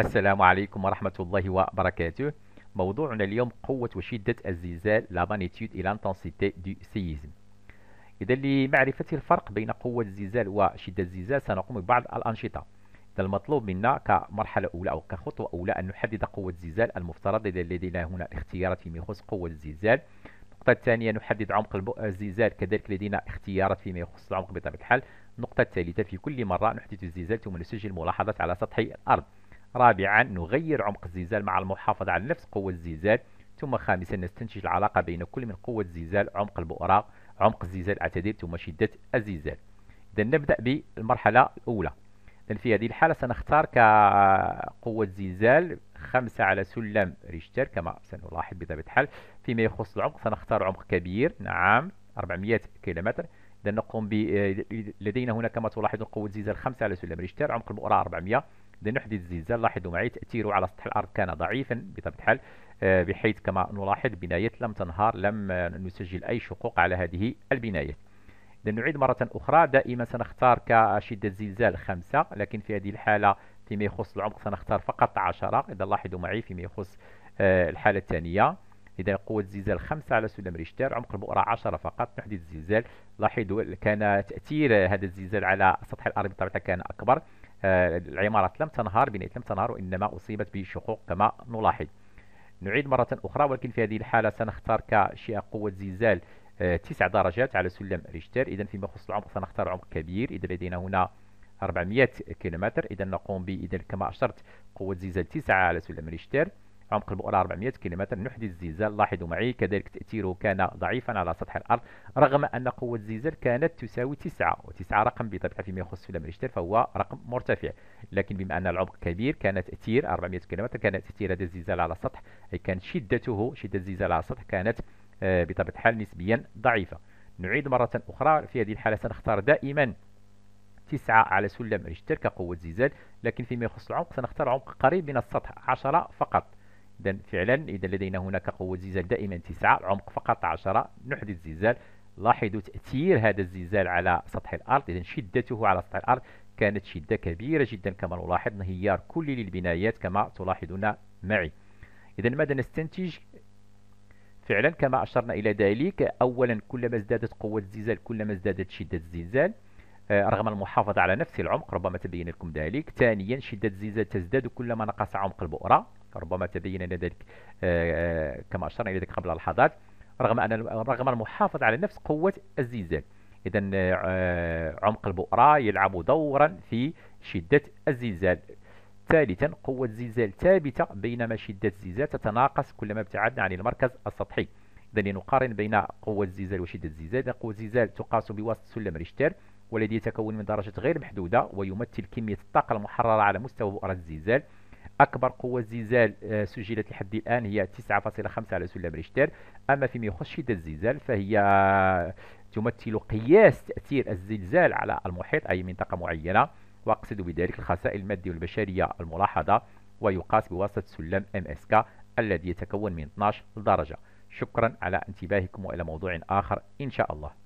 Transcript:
السلام عليكم ورحمة الله وبركاته موضوعنا اليوم قوة وشدة الزلزال لا مانيتيود إلى انتنسيتي دو سيزم إذا لمعرفة الفرق بين قوة الزلزال وشدة الزلزال سنقوم ببعض الأنشطة إذا المطلوب منا كمرحلة أولى أو كخطوة أولى أن نحدد قوة الزلزال المفترض إذا لدينا هنا اختيارات فيما يخص قوة الزلزال النقطة الثانية نحدد عمق الزلزال كذلك لدينا اختيارات فيما يخص العمق بطبيعة الحال النقطة الثالثة في كل مرة نحدث الزلزال ثم نسجل ملاحظات على سطح الأرض رابعا نغير عمق الزلزال مع المحافظة على نفس قوة الزلزال ثم خامسا نستنتج العلاقة بين كل من قوة الزلزال عمق البؤرة عمق الزلزال الاعتدال ثم شدة الزلزال إذا نبدأ بالمرحلة الأولى إذا في هذه الحالة سنختار كقوة زلزال خمسة على سلم ريشتر كما سنلاحظ بطبيعة الحال فيما يخص العمق سنختار عمق كبير نعم 400 كيلومتر إذا نقوم ب لدينا هنا كما تلاحظون قوة زلزال 5 على سلم ريشتر عمق البؤرة 400 لنحدث الزلزال لاحظوا معي تأثيره على سطح الأرض كان ضعيفا بطبيعة الحال آه، بحيث كما نلاحظ بنايات لم تنهار لم نسجل أي شقوق على هذه البنايات نعيد مرة أخرى دائما سنختار كشدة زلزال خمسة لكن في هذه الحالة فيما يخص العمق سنختار فقط عشرة إذا لاحظوا معي فيما يخص آه، الحالة الثانية إذا قوة الزلزال 5 على سلم ريشتر عمق البؤرة 10 فقط نحدث الزلزال لاحظوا كان تأثير هذا الزلزال على سطح الأرض بطبيعة كان أكبر العمارات لم تنهار بنيت لم تنهار وإنما أصيبت بشقوق كما نلاحظ نعيد مرة أخرى ولكن في هذه الحالة سنختار كشيء قوة زلزال آه، تسع درجات على سلم ريشتر إذا فيما يخص العمق سنختار عمق كبير إذا لدينا هنا 400 كيلومتر إذا نقوم بإذا كما أشرت قوة زلزال 9 على سلم ريشتر عمق البؤرة 400 كم نحدي الزلزال لاحظوا معي كذلك تأثيره كان ضعيفا على سطح الأرض رغم أن قوة الزلزال كانت تساوي 9 و9 رقم بطبيعة فيما يخص فيلم ريشتر فهو رقم مرتفع لكن بما أن العمق كبير كان تأثير 400 كم كان تأثير هذا الزلزال على السطح أي كان شدته شدة الزلزال على السطح كانت آه، بطبيعة الحال نسبيا ضعيفة نعيد مرة أخرى في هذه الحالة سنختار دائما تسعة على سلم ريشتر كقوة زلزال لكن فيما يخص العمق سنختار عمق قريب من السطح عشرة فقط إذا فعلا إذا لدينا هناك قوة زلزال دائما 9 عمق فقط 10 نحدث زلزال لاحظوا تأثير هذا الزلزال على سطح الأرض إذا شدته على سطح الأرض كانت شدة كبيرة جدا كما نلاحظ انهيار كلي للبنايات كما تلاحظون معي إذا ماذا نستنتج فعلا كما أشرنا إلى ذلك أولا كلما ازدادت قوة الزلزال كلما ازدادت شدة الزلزال آه، رغم المحافظة على نفس العمق ربما تبين لكم ذلك ثانيا شدة الزلزال تزداد كلما نقص عمق البؤرة ربما تبين لنا ذلك آه، آه، كما أشرنا إلى ذلك قبل لحظات رغم أن رغم المحافظة على نفس قوة الزلزال إذا آه، عمق البؤرة يلعب دورا في شدة الزلزال ثالثا قوة الزلزال ثابتة بينما شدة الزلزال تتناقص كلما ابتعدنا عن المركز السطحي إذا لنقارن بين قوة الزلزال وشدة الزلزال قوة الزلزال تقاس بواسطة سلم ريشتر والذي يتكون من درجة غير محدودة ويمثل كمية الطاقة المحررة على مستوى بؤرة الزلزال أكبر قوة زلزال آه، سجلت لحد الآن هي 9.5 على سلم ريشتر أما فيما يخص شدة الزلزال فهي تمثل قياس تأثير الزلزال على المحيط أي منطقة معينة وأقصد بذلك الخسائر المادية والبشرية الملاحظة ويقاس بواسطة سلم MSK الذي يتكون من 12 درجة شكرا على انتباهكم وإلى موضوع آخر إن شاء الله